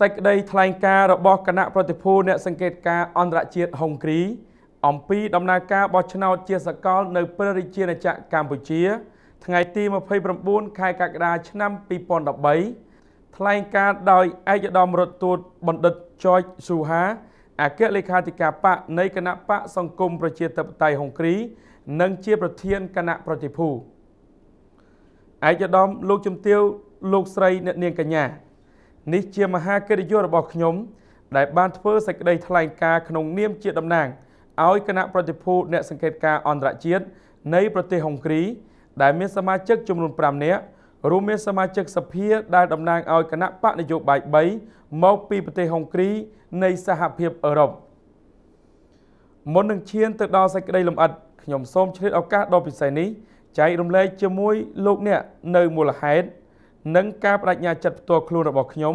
សេចក្តីថ្លែងការណ៍របស់គណៈប្រតិភូអ្នកសង្កេតការអន្តរជាតិហុងគ្រី អំពីដំណើរការបោះឆ្នោតជាសកលនៅព្រះរាជាណាចក្រកម្ពុជា ថ្ងៃទី29ខែកក្កដាឆ្នាំ2013ថ្លែងការណ៍ដោយឯកឧត្តមរដ្ឋទូតបណ្ឌិត George Suha អគ្គលេខាធិការបកនៃគណៈបកសង្គមប្រជាធិបតេយ្យហុងគ្រី និងជាប្រធានគណៈប្រតិភូឯកឧត្តមលោកជំទាវលោកស្រីអ្នកនាងកញ្ញានេះជាមហាកិត្តិយសរបស់ខ្ញុំដែល បានធ្វើសេចក្តីថ្លែងការណ៍ក្នុងនាមជាតំណាងឲ្យគណៈប្រតិភូអ្នក សង្កេតការអន្តរជាតិនៃប្រទេសហុងគ្រី ដែលមានសមាជិកចំនួន5នាក់រួមមានសមាជិកសភាដែលតំណាងឲ្យគណៈបកនយោបាយ3មកពីប្រទេសហុងគ្រី នៃសហភាពអឺរ៉ុបមុននឹងឈានទៅដល់សេចក្តីលម្អិតខ្ញុំសូមឆ្លៀតឱកាសដ៏ពិសេសនេះចែករំលែកជាមួយលោកអ្នកនៅមូលហេតុនិងការបដិញ្ញាចិត្តផ្ទាល់ខ្លួនរបស់ខ្ញុំ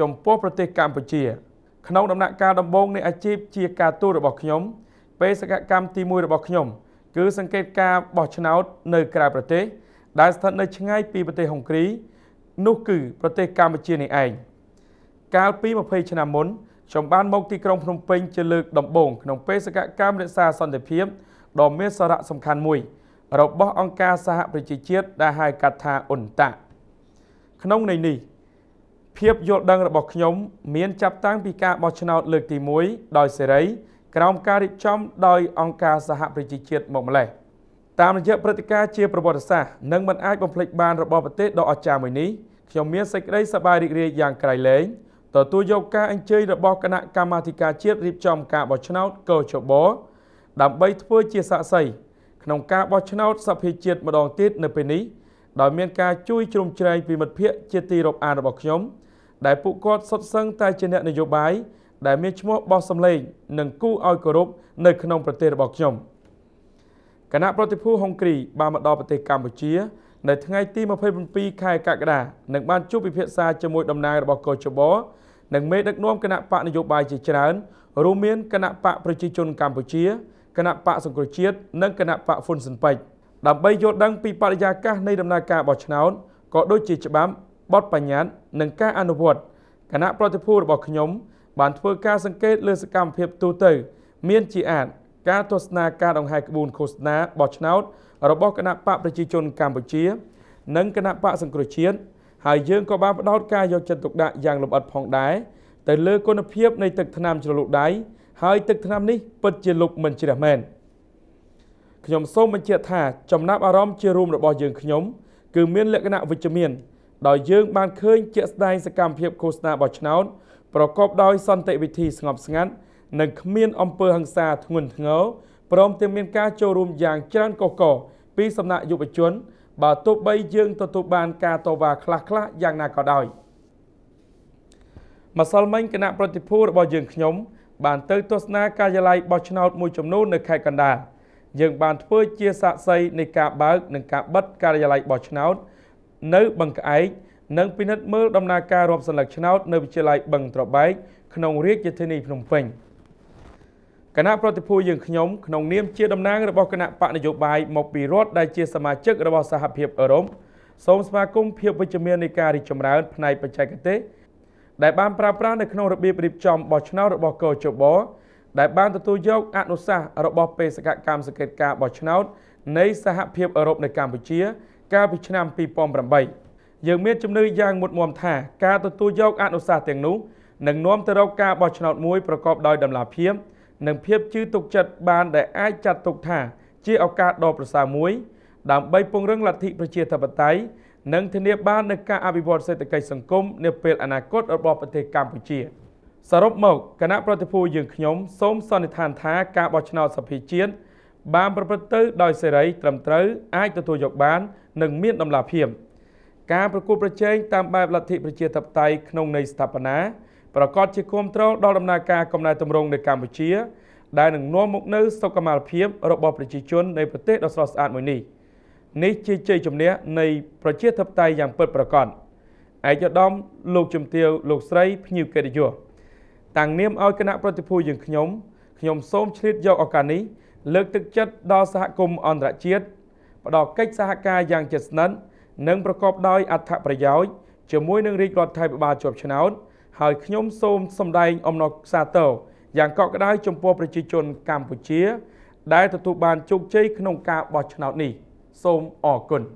ចំពោះប្រទេសកម្ពុជាក្នុងដំណាក់កាលដំបូងនៃអាជីពជាការទូតរបស់ខ្ញុំបេសកកម្មទី1របស់ខ្ញុំគឺសង្កេតការបោះឆ្នោតនៅក្រៅប្រទេស ដែលស្ថិតនៅឆ្ងាយពីប្រទេសហុងគ្រីនោះគឺប្រទេសកម្ពុជានេះឯងកាលពី20ឆ្នាំមុនខ្ញុំបានមកទីក្រុងភ្នំពេញជាលើកដំបូងក្នុងបេសកកម្មរក្សាសន្តិភាពដ៏មានសារៈសំខាន់មួយរបស់អង្គការសហប្រជាជាតិដែលហៅកាត់ថាអ៊ុនតាក់ក្នុងន័យនេះភាពយល់ដឹងរបស់ខ្ញុំមានចាប់តាំងពីការបោះឆ្នោតលើកទី1ដោយសេរីក្រោមការរៀបចំដោយអង្គការសហប្រជាជាតិមកម្លេះតាមរយៈព្រឹត្តិការណ៍ជាប្រវត្តិសាស្ត្រនិងមិនអាចបំភ្លេចបានរបស់ប្រទេសដ៏អស្ចារ្យមួយនេះខ្ញុំមានសេចក្តីសប្បាយរីករាយយ៉ាងក្រៃលែងទទួលយកការអញ្ជើញរបស់គណៈកម្មាធិការជាតិរៀបចំការបោះឆ្នោតកោជបដើម្បីធ្វើជាសាក្សីក្នុងការបោះឆ្នោតសភាជាតិម្ដងទៀតនៅពេលនេះដោយមានការជួយជ្រោមជ្រែងពីមិត្តភ័ក្តិជាទីរាប់អានរបស់ខ្ញុំដែលពួកគាត់សុទ្ធសឹងតែជាអ្នកនយោបាយដែលមានឈ្មោះបោះសម្លេងនិងគូឲ្យគោរពនៅក្នុងប្រទេសរបស់ខ្ញុំគណៈប្រតិភូហុងគ្រីបានមកដល់ប្រទេសកម្ពុជា នៅថ្ងៃទី27ខែកក្កដានិងបានជួបពិភាក្សាជាមួយតំណាងរបស់កោជបនិងមេដឹកនាំគណៈបកនយោបាយជាច្រើនរួមមានគណៈបកប្រជាជនកម្ពុជាគណៈបកសង្គ្រោះជាតិនិងគណៈបកហ៊ុនស៊ិនប៉ិច។ដើម្បីយល់ដឹងពីបរិយាកាសនៃដំណើរការបោះឆ្នោតក៏ដូចជាច្បាប់បទបញ្ញត្តិនិងការអនុវត្តគណៈប្រតិភូរបស់ខ្ញុំ បានធ្វើការសង្កេតលើសកម្មភាពទូទៅមានជាអាចការទស្សនា ការដង្ហែក្បួនឃោសនាបោះឆ្នោតរបស់គណៈបកប្រជាជនកម្ពុជានិងគណៈបកសង្គ្រោះជាតិហើយយើងក៏បានផ្ដោតការយកចិត្តទុកដាក់យ៉ាងលម្អិតផងដែរទៅលើគុណភាពនៃទឹកថ្នាំជ្រលក់ដៃហើយទឹកថ្នាំនេះពិតជាលុបមិនជ្រះមែន។ខ្ញុំសូមបញ្ជាក់ថាចំណាប់អារម្មណ៍ជារួមរបស់យើងខ្ញុំគឺមានលក្ខណៈវិជ្ជមាន ដោយយើងបានឃើញជាក់ស្ដែងសកម្មភាពឃោសនាបោះឆ្នោតប្រកបដោយសន្តិវិធីស្ងប់ស្ងាត់និងគ្មានអំពើហិង្សាធ្ងន់ធ្ងរព្រមទាំងមានការចូលរួមយ៉ាងច្រើនកុះករពីសំណាក់យុវជនបើទោះបីយើងទទួលបាន ការតវ៉ាខ្លះៗយ៉ាងណាក៏ដោយម្សិលមិញគណៈប្រតិភូរបស់យើងខ្ញុំ បានទៅទស្សនាការិយាល័យបោះឆ្នោតមួយចំនួននៅខេត្តកណ្ដាលយើងបានធ្វើជាសាក្សីនៃការបើកនិងការបិទការិយាល័យបោះឆ្នោតនៅបឹងក្អែកនិងពិនិត្យមើលដំណើរការរាប់សន្លឹកឆ្នោតនៅវិទ្យាល័យបឹងត្របែកក្នុងរាជធានីភ្នំពេញគណៈប្រតិភូយើងខ្ញុំក្នុងនាមជាតំណាងរបស់គណៈបកនយោបាយមកពីរដ្ឋដែលជាសមាជិករបស់សហភាពអឺរ៉ុបសូមស្វាគមន៍ភាពវិជ្ជមាននៃការរីកចម្រើនផ្នែកបច្ចេកទេសដែលបានប្រើប្រាស់នៅក្នុងរបៀបរៀបចំបោះឆ្នោតរបស់កោជបដែលបានទទួលយកអនុសាសន៍របស់បេសកកម្មសង្កេតការបោះឆ្នោតនៃសហភាពអឺរ៉ុបនៅកម្ពុជាកាលពីឆ្នាំ2008យើងមានជំនឿយ៉ាងមុតមមថាការទទួលយកអនុសាសន៍ទាំងនោះនឹងនាំទៅរកការបោះឆ្នោតមួយប្រកបដោយតម្លាភាពនិងភាពជឿទុកចិត្តបានដែលអាចចាត់ទុកថាជាឱកាសដ៏ប្រសើរមួយដើម្បីពង្រឹងលទ្ធិប្រជាធិបតេយ្យនិងធានា បាននូវការអភិវឌ្ឍសេដ្ឋកិច្ចសង្គមនាពេលអនាគតរបស់ប្រទេសកម្ពុជា។សរុបមកគណៈប្រតិភូយើងខ្ញុំសូមសន្និដ្ឋានថាការបោះឆ្នោតសភាជាតិបានប្រព្រឹត្តទៅដោយសេរីត្រឹមត្រូវអាចទទួលយកបាននិងមានតម្លាភាពការប្រគល់ប្រជែងតាមបែបលទ្ធិប្រជាធិបតេយ្យក្នុងន័យស្ថាបនាប្រកាសជាគ្រប់គ្រងដល់ដំណើរការកំណែទម្រង់នៅកម្ពុជា ដែលនឹងនាំមកនូវសុខុមាលភាពរបស់ប្រជាជននៃប្រទេសដ៏ស្រស់ស្អាតមួយនេះ នេះជាជ័យជំនះនៃប្រជាធិបតេយ្យយ៉ាងពិតប្រាកដឯកឧត្តមលោកជំទាវលោកស្រីភ្ញៀវកិត្តិយសតាំងនាមឲ្យគណៈប្រតិភូយើងខ្ញុំខ្ញុំសូមឆ្លៀតយកឱកាសនេះលើកទឹកចិត្តដល់សហគមន៍អន្តរជាតិផ្ដល់កិច្ចសហការយ៉ាងជិតស្និទ្ធនិងប្រកបដោយអត្ថប្រយោជន៍ជាមួយនឹងរាជរដ្ឋាភិបាលជាប់ឆ្នោតហើយខ្ញុំសូមសម្ដែងអំណរសាទរយ៉ាងកក់ក្ដៅចំពោះប្រជាជនកម្ពុជា ដែលទទួលបានជោគជ័យក្នុងការបោះឆ្នោតនេះសូមអរគុណ។